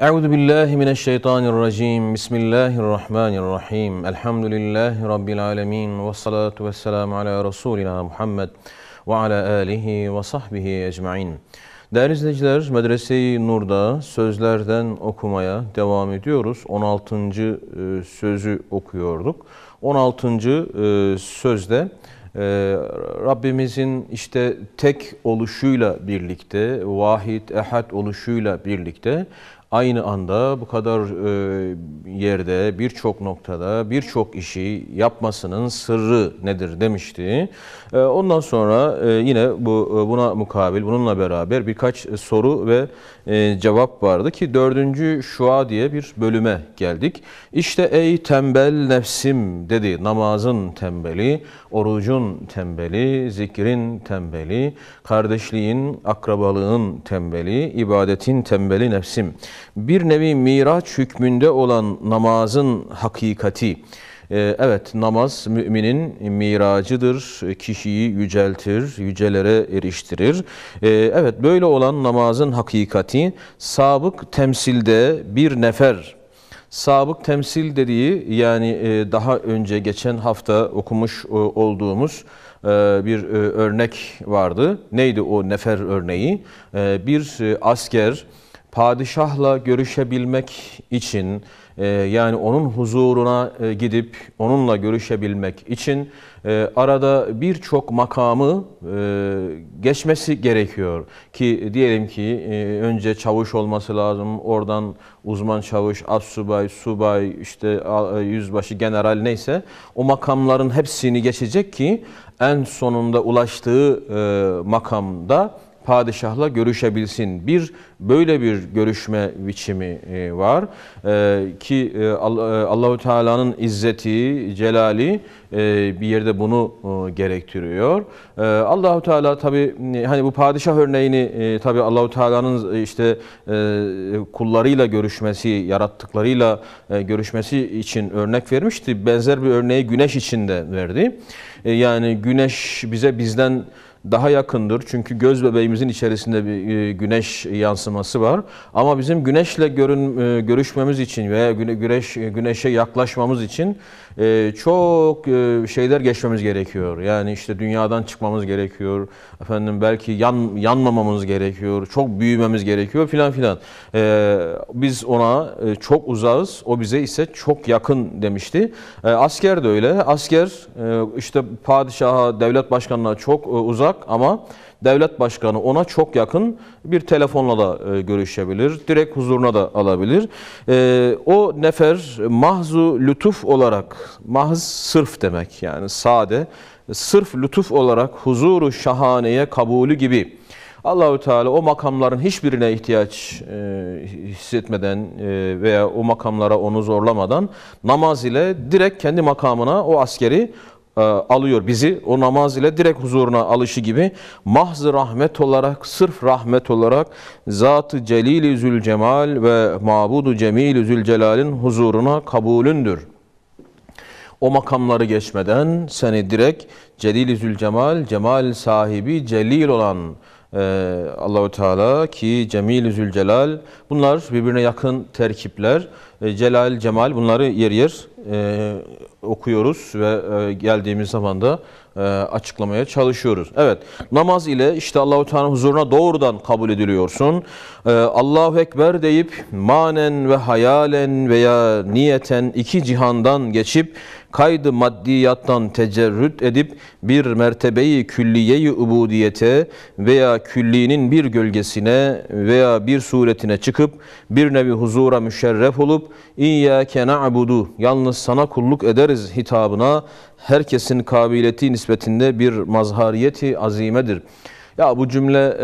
Euzu billahi mineşşeytanirracim. Bismillahirrahmanirrahim. Elhamdülillahi rabbil alamin ve salatu vesselamu ala rasulina Muhammed ve ala alihi ve sahbihi ecmaîn. Değerli izleyiciler, Medrese-i Nur'da sözlerden okumaya devam ediyoruz. 16. E, sözü okuyorduk. 16. E, sözde e, Rabbimizin işte tek oluşuyla birlikte, vahid, ehad oluşuyla birlikte aynı anda bu kadar e, yerde birçok noktada birçok işi yapmasının sırrı nedir demişti. E, ondan sonra e, yine bu e, buna mukabil bununla beraber birkaç soru ve e, cevap vardı ki dördüncü şua diye bir bölüme geldik. İşte ey tembel nefsim dedi namazın tembeli, orucun tembeli, zikrin tembeli, kardeşliğin, akrabalığın tembeli, ibadetin tembeli nefsim bir nevi miraç hükmünde olan namazın hakikati, ee, Evet namaz müminin miracıdır, kişiyi yüceltir, yücelere eriştirir. Ee, evet böyle olan namazın hakikati sabık temsilde bir nefer Sabık temsil dediği yani e, daha önce geçen hafta okumuş e, olduğumuz e, bir örnek vardı. Neydi o nefer örneği? Bir asker padişahla görüşebilmek için e, yani onun huzuruna e, gidip onunla görüşebilmek için e, arada birçok makamı geçmesi gerekiyor. Ki diyelim ki önce çavuş olması lazım, oradan uzman çavuş, assubay, subay, işte yüzbaşı, general neyse o makamların hepsini geçecek ki en sonunda ulaştığı e, makamda padişahla görüşebilsin. Bir böyle bir görüşme biçimi e, var e, ki e, Allahu Teala'nın izzeti, celali bir yerde bunu gerektiriyor. Allahu Teala tabi hani bu padişah örneğini tabi Allahu Teala'nın işte kullarıyla görüşmesi, yarattıklarıyla görüşmesi için örnek vermişti. Benzer bir örneği güneş için de verdi. Yani güneş bize bizden daha yakındır. Çünkü göz bebeğimizin içerisinde bir e, güneş yansıması var. Ama bizim güneşle görün, e, görüşmemiz için veya güneş e, güneşe yaklaşmamız için e, çok e, şeyler geçmemiz gerekiyor. Yani işte dünyadan çıkmamız gerekiyor. Efendim belki yan yanmamamız gerekiyor. Çok büyümemiz gerekiyor filan filan. E, biz ona e, çok uzağız. O bize ise çok yakın demişti. E, asker de öyle. Asker e, işte padişaha, devlet başkanına çok e, uzak ama devlet başkanı ona çok yakın bir telefonla da e, görüşebilir. Direkt huzuruna da alabilir. E, o nefer mahzu lütuf olarak, mahz sırf demek yani sade, sırf lütuf olarak huzuru şahaneye kabulü gibi Allahü Teala o makamların hiçbirine ihtiyaç e, hissetmeden veya o makamlara onu zorlamadan namaz ile direkt kendi makamına o askeri e, alıyor bizi. O namaz ile direkt huzuruna alışı gibi mahz rahmet olarak, sırf rahmet olarak Zat-ı Celil-i Zülcemal ve Mabud-u Cemil-i Zülcelal'in huzuruna kabulündür. O makamları geçmeden seni direkt Celil-i Zülcemal, Cemal sahibi Celil olan ee, Allahu Teala ki Cemil Zülcelal bunlar birbirine yakın terkipler. E, Celal, Cemal bunları yer yer e, okuyoruz ve e, geldiğimiz zaman da e, açıklamaya çalışıyoruz. Evet namaz ile işte Allahu Teala'nın huzuruna doğrudan kabul ediliyorsun. E, Allahu Ekber deyip manen ve hayalen veya niyeten iki cihandan geçip kaydı maddiyattan tecerrüt edip bir mertebeyi külliyeyi ubudiyete veya küllinin bir gölgesine veya bir suretine çıkıp bir nevi huzura müşerref olup İyyâke na'budu yalnız sana kulluk ederiz hitabına herkesin kabiliyeti nispetinde bir mazhariyeti azimedir.'' Ya bu cümle e,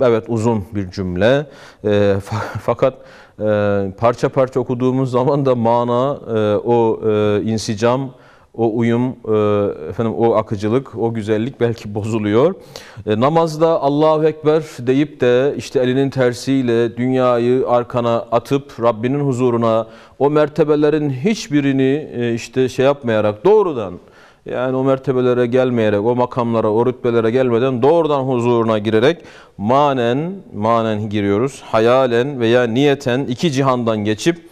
evet uzun bir cümle e, fakat e, parça parça okuduğumuz zaman da mana, e, o e, insicam, o uyum, e, efendim o akıcılık, o güzellik belki bozuluyor. E, namazda Allahu Ekber deyip de işte elinin tersiyle dünyayı arkana atıp Rabbinin huzuruna o mertebelerin hiçbirini e, işte şey yapmayarak doğrudan yani o mertebelere gelmeyerek, o makamlara, o rütbelere gelmeden doğrudan huzuruna girerek manen, manen giriyoruz. Hayalen veya niyeten iki cihandan geçip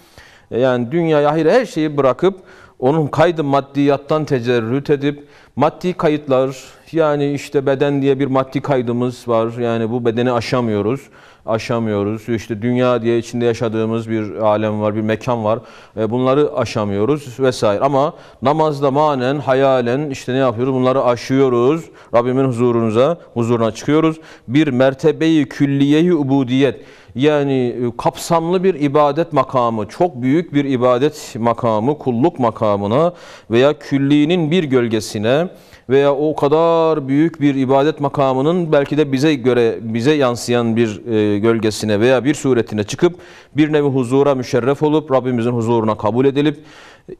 e, yani dünya ahire her şeyi bırakıp onun kaydı maddiyattan tecerrüt edip maddi kayıtlar yani işte beden diye bir maddi kaydımız var. Yani bu bedeni aşamıyoruz aşamıyoruz. İşte dünya diye içinde yaşadığımız bir alem var, bir mekan var. E, bunları aşamıyoruz vesaire. Ama namazda manen, hayalen işte ne yapıyoruz? Bunları aşıyoruz. Rabbimin huzurunuza, huzuruna çıkıyoruz. Bir mertebeyi külliyeyi ubudiyet yani e, kapsamlı bir ibadet makamı, çok büyük bir ibadet makamı, kulluk makamına veya külliğinin bir gölgesine veya o kadar büyük bir ibadet makamının belki de bize göre bize yansıyan bir e, gölgesine veya bir suretine çıkıp bir nevi huzura müşerref olup Rabbimizin huzuruna kabul edilip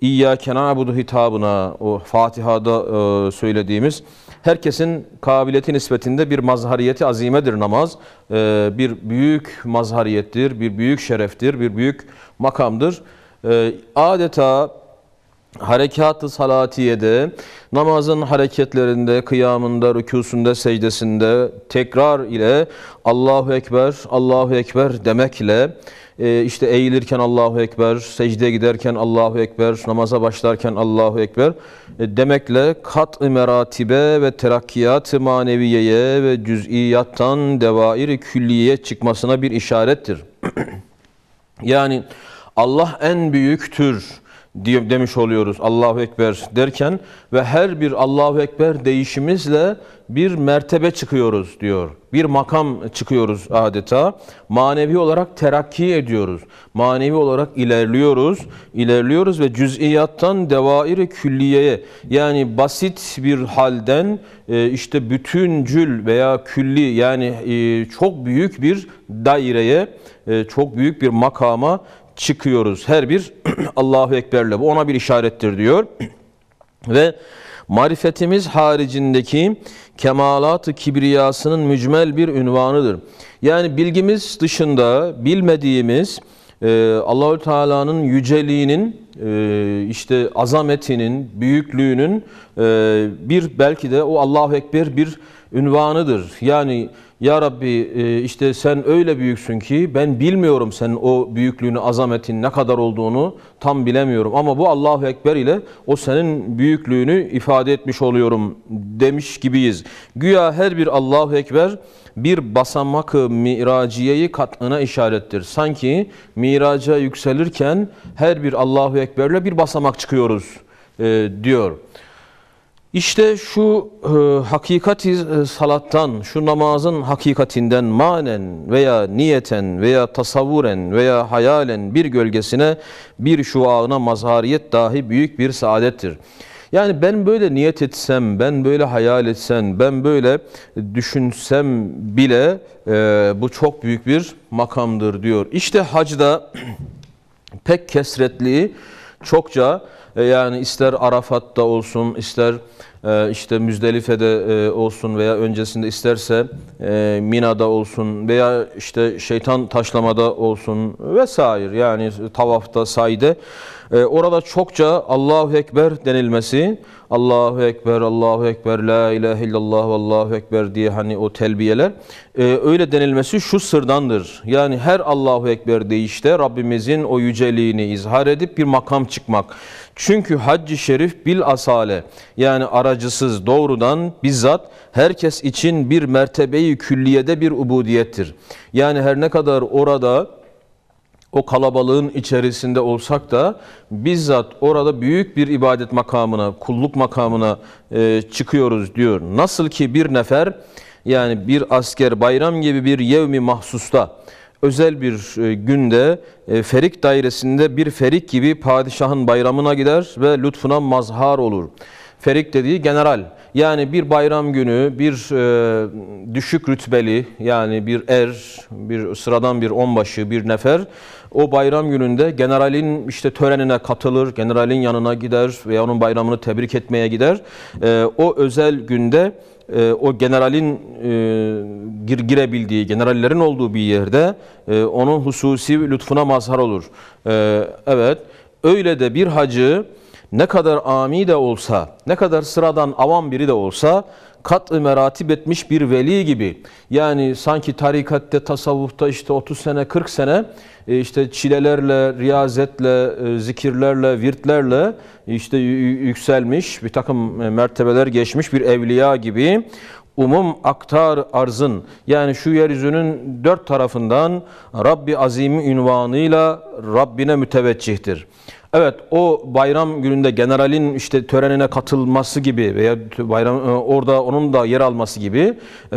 İyyâke na'budu hitabına o Fatiha'da e, söylediğimiz herkesin kabiliyeti nispetinde bir mazhariyeti azimedir namaz. E, bir büyük mazhariyettir, bir büyük şereftir, bir büyük makamdır. E, adeta harekat-ı salatiyede, namazın hareketlerinde, kıyamında, rükûsunda, secdesinde tekrar ile Allahu Ekber, Allahu Ekber demekle e, işte eğilirken Allahu Ekber, secdeye giderken Allahu Ekber, namaza başlarken Allahu Ekber e, demekle kat-ı meratibe ve terakkiyat-ı maneviyeye ve cüz'iyattan devair-i külliye çıkmasına bir işarettir. yani Allah en büyüktür demiş oluyoruz Allahu Ekber derken ve her bir Allahu Ekber değişimizle bir mertebe çıkıyoruz diyor. Bir makam çıkıyoruz adeta. Manevi olarak terakki ediyoruz. Manevi olarak ilerliyoruz. İlerliyoruz ve cüz'iyattan devairi külliyeye yani basit bir halden e, işte bütüncül veya külli yani e, çok büyük bir daireye e, çok büyük bir makama çıkıyoruz. Her bir Allahu Ekber'le bu ona bir işarettir diyor. Ve marifetimiz haricindeki kemalat-ı kibriyasının mücmel bir ünvanıdır. Yani bilgimiz dışında bilmediğimiz e, Allahü Teala'nın yüceliğinin e, işte azametinin, büyüklüğünün e, bir belki de o Allahu Ekber bir ünvanıdır. Yani ya Rabbi e, işte sen öyle büyüksün ki ben bilmiyorum senin o büyüklüğünü, azametin ne kadar olduğunu tam bilemiyorum. Ama bu Allahu Ekber ile o senin büyüklüğünü ifade etmiş oluyorum demiş gibiyiz. Güya her bir Allahu Ekber bir basamak-ı miraciyeyi katına işarettir. Sanki miraca yükselirken her bir Allahu ile bir basamak çıkıyoruz e, diyor. İşte şu e, hakikati e, salattan, şu namazın hakikatinden manen veya niyeten veya tasavvuren veya hayalen bir gölgesine, bir şuağına mazhariyet dahi büyük bir saadettir. Yani ben böyle niyet etsem, ben böyle hayal etsem, ben böyle düşünsem bile e, bu çok büyük bir makamdır diyor. İşte hacda pek kesretliği çokça e yani ister Arafat'ta olsun, ister ee, işte Müzdelife'de e, olsun veya öncesinde isterse e, Mina'da olsun veya işte şeytan taşlamada olsun vesaire yani tavafta, sayde e, orada çokça Allahu Ekber denilmesi Allahu Ekber, Allahu Ekber, La ilahe illallah ve Allahu Ekber diye hani o telbiyeler öyle denilmesi şu sırdandır. Yani her Allahu Ekber deyişte Rabbimizin o yüceliğini izhar edip bir makam çıkmak. Çünkü hacc Şerif bil asale yani ara ihtiyacısız doğrudan bizzat herkes için bir mertebeyi külliyede bir ubudiyettir. Yani her ne kadar orada o kalabalığın içerisinde olsak da bizzat orada büyük bir ibadet makamına, kulluk makamına e, çıkıyoruz diyor. Nasıl ki bir nefer yani bir asker bayram gibi bir yevmi mahsusta özel bir e, günde e, ferik dairesinde bir ferik gibi padişahın bayramına gider ve lütfuna mazhar olur.'' Ferik dediği general. Yani bir bayram günü bir e, düşük rütbeli yani bir er, bir sıradan bir onbaşı, bir nefer o bayram gününde generalin işte törenine katılır, generalin yanına gider veya onun bayramını tebrik etmeye gider. E, o özel günde e, o generalin e, gir, girebildiği, generallerin olduğu bir yerde e, onun hususi lütfuna mazhar olur. E, evet, öyle de bir hacı ne kadar ami de olsa, ne kadar sıradan avam biri de olsa kat-ı meratip etmiş bir veli gibi. Yani sanki tarikatte, tasavvufta işte 30 sene, 40 sene e, işte çilelerle, riyazetle, e, zikirlerle, virtlerle e, işte yükselmiş, bir takım mertebeler geçmiş bir evliya gibi umum aktar arzın yani şu yeryüzünün dört tarafından Rabbi Azim'i ünvanıyla Rabbine müteveccihtir. Evet o bayram gününde generalin işte törenine katılması gibi veya bayram e, orada onun da yer alması gibi e,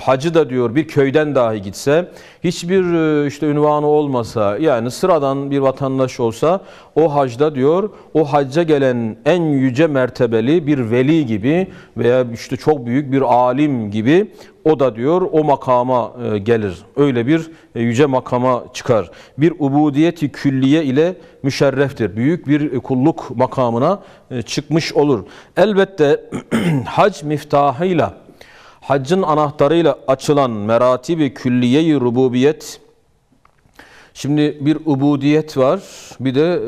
hacı da diyor bir köyden dahi gitse hiçbir e, işte ünvanı olmasa yani sıradan bir vatandaş olsa o hacda diyor o hacca gelen en yüce mertebeli bir veli gibi veya işte çok büyük bir alim gibi o da diyor o makama e, gelir. Öyle bir e, yüce makama çıkar. Bir ubudiyeti külliye ile müşerreftir. Büyük bir kulluk makamına çıkmış olur. Elbette hac miftahıyla haccın anahtarıyla açılan meratibi külliye-i rububiyet, şimdi bir ubudiyet var, bir de e,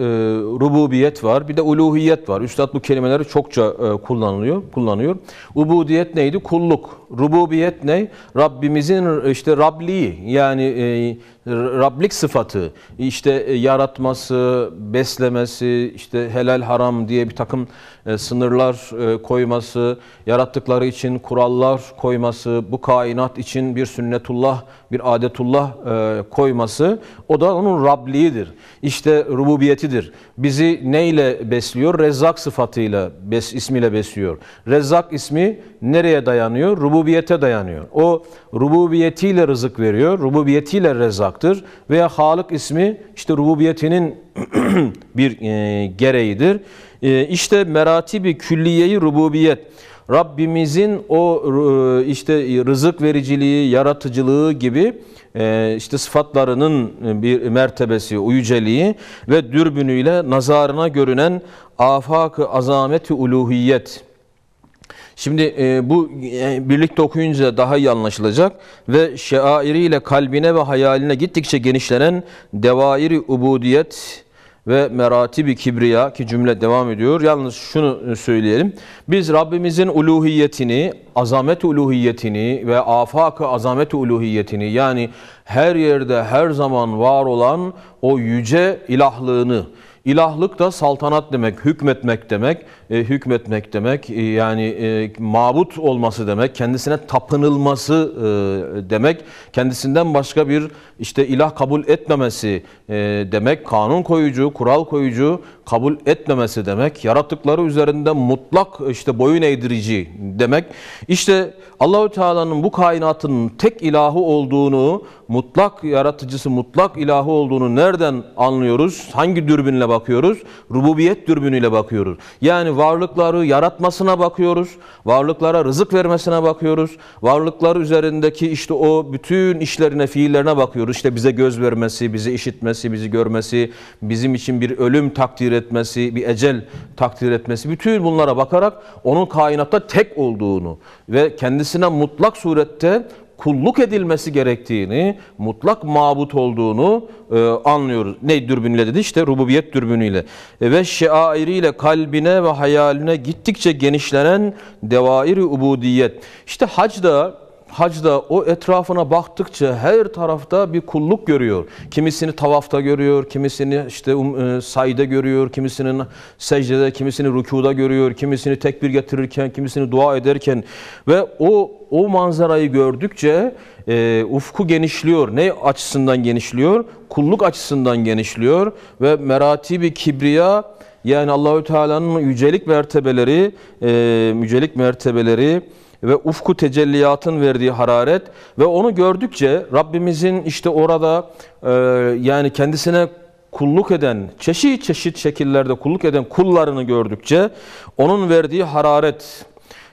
rububiyet var, bir de uluhiyet var. Üstad bu kelimeleri çokça e, kullanılıyor, kullanıyor. Ubudiyet neydi? Kulluk. Rububiyet ne? Rabbimizin işte Rabliği yani e, Rablik sıfatı, işte e, yaratması, beslemesi, işte helal haram diye bir takım e, sınırlar e, koyması, yarattıkları için kurallar koyması, bu kainat için bir sünnetullah, bir adetullah koyması o da onun Rabliğidir. İşte rububiyetidir. Bizi neyle besliyor? Rezzak sıfatıyla, bes, ismiyle besliyor. Rezzak ismi nereye dayanıyor? Rububiyete dayanıyor. O rububiyetiyle rızık veriyor, rububiyetiyle rezzak olacaktır. Veya Halık ismi işte rububiyetinin bir e, gereğidir. E, işte meratibi külliyeyi rububiyet. Rabbimizin o e, işte rızık vericiliği, yaratıcılığı gibi e, işte sıfatlarının bir mertebesi, uyuceliği ve dürbünüyle nazarına görünen afak-ı azameti uluhiyet Şimdi e, bu e, birlikte okuyunca daha iyi anlaşılacak ve şairiyle kalbine ve hayaline gittikçe genişlenen devairi ubudiyet ve meratibi kibriya ki cümle devam ediyor. Yalnız şunu söyleyelim. Biz Rabbimizin uluhiyetini, azamet uluhiyetini ve afakı azamet uluhiyetini yani her yerde her zaman var olan o yüce ilahlığını İlahlık da saltanat demek, hükmetmek demek, e, hükmetmek demek e, yani e, mabut olması demek, kendisine tapınılması e, demek, kendisinden başka bir işte ilah kabul etmemesi e, demek, kanun koyucu, kural koyucu kabul etmemesi demek, yaratıkları üzerinde mutlak işte boyun eğdirici demek. İşte Allahü Teala'nın bu kainatın tek ilahı olduğunu mutlak yaratıcısı, mutlak ilahı olduğunu nereden anlıyoruz? Hangi dürbünle bakıyoruz? Rububiyet dürbünüyle bakıyoruz. Yani varlıkları yaratmasına bakıyoruz. Varlıklara rızık vermesine bakıyoruz. Varlıklar üzerindeki işte o bütün işlerine, fiillerine bakıyoruz. İşte bize göz vermesi, bizi işitmesi, bizi görmesi, bizim için bir ölüm takdir etmesi, bir ecel takdir etmesi. Bütün bunlara bakarak onun kainatta tek olduğunu ve kendisine mutlak surette kulluk edilmesi gerektiğini, mutlak mabut olduğunu e, anlıyoruz. Ne dürbünüyle dedi işte rububiyet dürbünüyle. E, ve şairiyle kalbine ve hayaline gittikçe genişlenen devair-i ubudiyet. İşte da hacda o etrafına baktıkça her tarafta bir kulluk görüyor. Kimisini tavafta görüyor, kimisini işte um, e, sayda görüyor, kimisinin secdede, kimisini rükuda görüyor, kimisini tekbir getirirken, kimisini dua ederken ve o o manzarayı gördükçe e, ufku genişliyor. Ne açısından genişliyor? Kulluk açısından genişliyor ve meratibi kibriya yani Allahü Teala'nın yücelik mertebeleri, e, yücelik mertebeleri ve ufku tecelliyatın verdiği hararet ve onu gördükçe Rabbimizin işte orada e, yani kendisine kulluk eden, çeşit çeşit şekillerde kulluk eden kullarını gördükçe onun verdiği hararet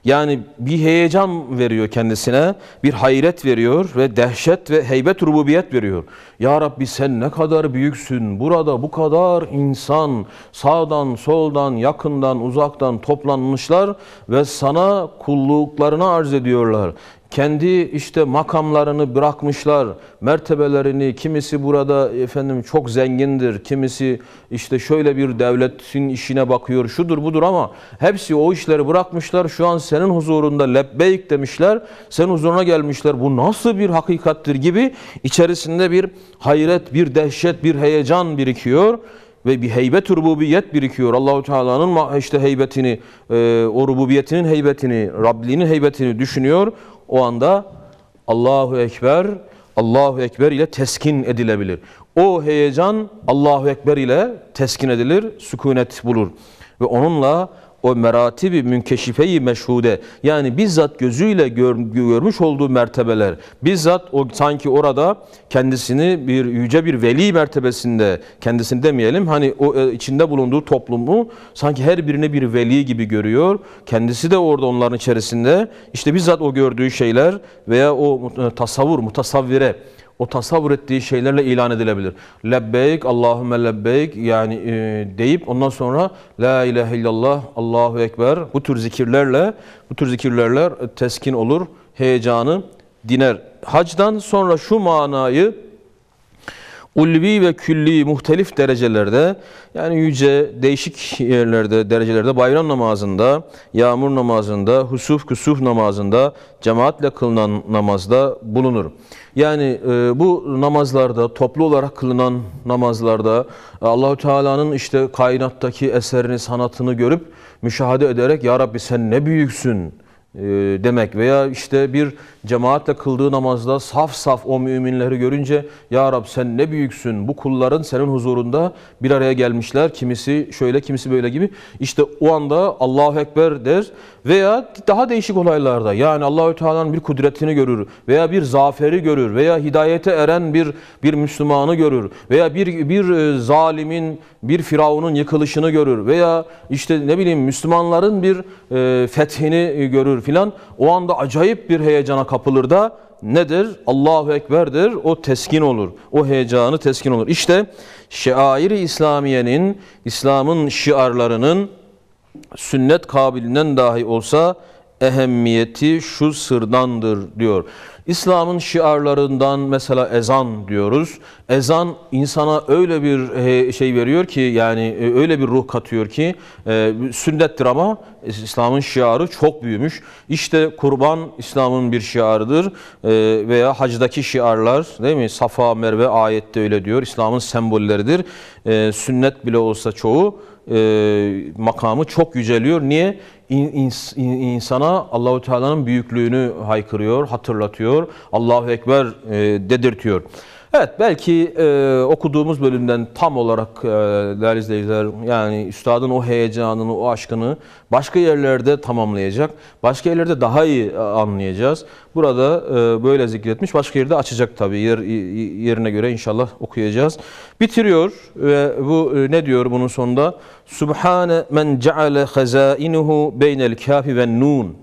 yani bir heyecan veriyor kendisine, bir hayret veriyor ve dehşet ve heybet rububiyet veriyor. Ya Rabbi sen ne kadar büyüksün, burada bu kadar insan sağdan, soldan, yakından, uzaktan toplanmışlar ve sana kulluklarını arz ediyorlar kendi işte makamlarını bırakmışlar, mertebelerini, kimisi burada efendim çok zengindir, kimisi işte şöyle bir devletin işine bakıyor, şudur budur ama hepsi o işleri bırakmışlar, şu an senin huzurunda lebbeyk demişler, senin huzuruna gelmişler, bu nasıl bir hakikattir gibi içerisinde bir hayret, bir dehşet, bir heyecan birikiyor ve bir heybet rububiyet birikiyor. Allahu Teala'nın işte heybetini, e, o rububiyetinin heybetini, Rabliğinin heybetini düşünüyor o anda Allahu Ekber, Allahu Ekber ile teskin edilebilir. O heyecan Allahu Ekber ile teskin edilir, sükunet bulur. Ve onunla o meratibi münkeşifeyi meşhude yani bizzat gözüyle gör, görmüş olduğu mertebeler bizzat o sanki orada kendisini bir yüce bir veli mertebesinde kendisini demeyelim hani o e, içinde bulunduğu toplumu sanki her birini bir veli gibi görüyor. Kendisi de orada onların içerisinde işte bizzat o gördüğü şeyler veya o e, tasavvur mutasavvire o tasavvur ettiği şeylerle ilan edilebilir. Lebbeyk, Allahümme lebbeyk yani e, deyip ondan sonra La ilahe illallah, Allahu Ekber bu tür zikirlerle bu tür zikirlerler teskin olur, heyecanı diner. Hacdan sonra şu manayı ulvi ve külli muhtelif derecelerde yani yüce değişik yerlerde derecelerde bayram namazında, yağmur namazında, husuf kusuf namazında, cemaatle kılınan namazda bulunur. Yani e, bu namazlarda toplu olarak kılınan namazlarda Allahü Teala'nın işte kainattaki eserini, sanatını görüp müşahede ederek ya Rabbi sen ne büyüksün e, demek veya işte bir cemaatle kıldığı namazda saf saf o müminleri görünce Ya Rab sen ne büyüksün bu kulların senin huzurunda bir araya gelmişler kimisi şöyle kimisi böyle gibi işte o anda Allahu Ekber der veya daha değişik olaylarda yani Allahü Teala'nın bir kudretini görür veya bir zaferi görür veya hidayete eren bir bir Müslümanı görür veya bir bir e, zalimin bir firavunun yıkılışını görür veya işte ne bileyim Müslümanların bir e, fethini görür filan o anda acayip bir heyecana kapılır da nedir? Allahu Ekber'dir. O teskin olur. O heyecanı teskin olur. İşte şair İslamiye'nin, İslam'ın şiarlarının sünnet kabilinden dahi olsa ehemmiyeti şu sırdandır diyor. İslam'ın şiarlarından mesela ezan diyoruz. Ezan insana öyle bir e, şey veriyor ki yani e, öyle bir ruh katıyor ki e, sünnettir ama İslam'ın şiarı çok büyümüş. İşte kurban İslam'ın bir şiarıdır veya hacdaki şiarlar değil mi? Safa, Merve ayette öyle diyor. İslam'ın sembolleridir. Sünnet bile olsa çoğu e, makamı çok yüceliyor. Niye? İn, ins, in, insana Allahu Teala'nın büyüklüğünü haykırıyor, hatırlatıyor. Allahu Ekber e, dedirtiyor. Evet belki e, okuduğumuz bölümden tam olarak e, değerli izleyiciler yani üstadın o heyecanını, o aşkını başka yerlerde tamamlayacak. Başka yerlerde daha iyi e, anlayacağız. Burada e, böyle zikretmiş. Başka yerde açacak tabii yer, yerine göre inşallah okuyacağız. Bitiriyor ve bu e, ne diyor bunun sonunda? Subhane men ceale hazainuhu beynel kafi ve nun.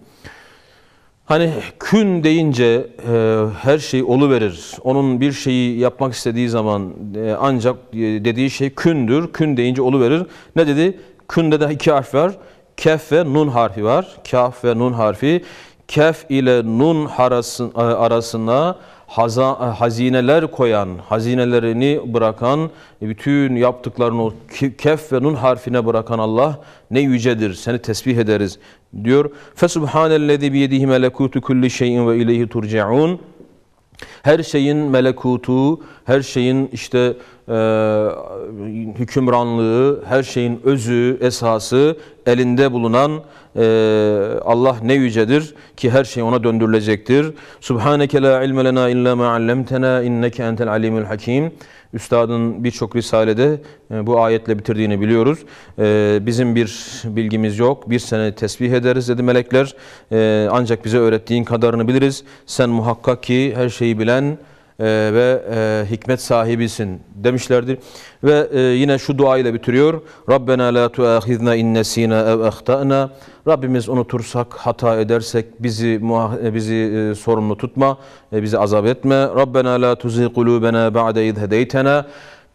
Hani kün deyince e, her şey olu verir. Onun bir şeyi yapmak istediği zaman e, ancak e, dediği şey kündür. Kün deyince olu verir. Ne dedi? Künde de iki harf var. Kef ve nun harfi var. Kaf ve nun harfi. Kef ile nun harasın, e, arasına haza, e, hazineler koyan, hazinelerini bırakan, bütün yaptıklarını kef ve nun harfine bırakan Allah ne yücedir, seni tesbih ederiz diyor. Fesubhanellezi biyedihi melekutu kulli şeyin ve ileyhi turcaun. Her şeyin melekutu, her şeyin işte ee, hükümranlığı, her şeyin özü, esası elinde bulunan e, Allah ne yücedir ki her şey ona döndürülecektir. Subhaneke la ilme lena illa ma allamtena inneke entel alimul hakim. Üstadın birçok risalede e, bu ayetle bitirdiğini biliyoruz. E, bizim bir bilgimiz yok. Bir sene tesbih ederiz dedi melekler. E, ancak bize öğrettiğin kadarını biliriz. Sen muhakkak ki her şeyi bilen, ee, ve e, hikmet sahibisin demişlerdir. Ve e, yine şu duayla bitiriyor. Rabbena la tuahizna in nesina ev ahtana. Rabbimiz unutursak, hata edersek bizi e, bizi sorumlu tutma, bizi azap etme. Rabbena la tuzi kulubena ba'de iz hedeytena.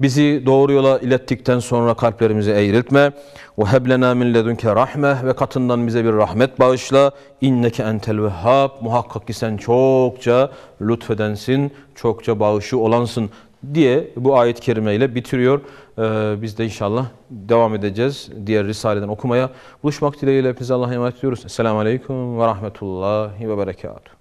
Bizi doğru yola ilettikten sonra kalplerimizi eğriltme. Ve heblena min ledunke rahme ve katından bize bir rahmet bağışla. İnneke entel vehhab. Muhakkak ki sen çokça lütfedensin, çokça bağışı olansın diye bu ayet-i kerimeyle bitiriyor. Ee, biz de inşallah devam edeceğiz diğer Risale'den okumaya. Buluşmak dileğiyle hepinize Allah'a emanet ediyoruz. Selamun Aleyküm ve Rahmetullahi ve Berekatuhu.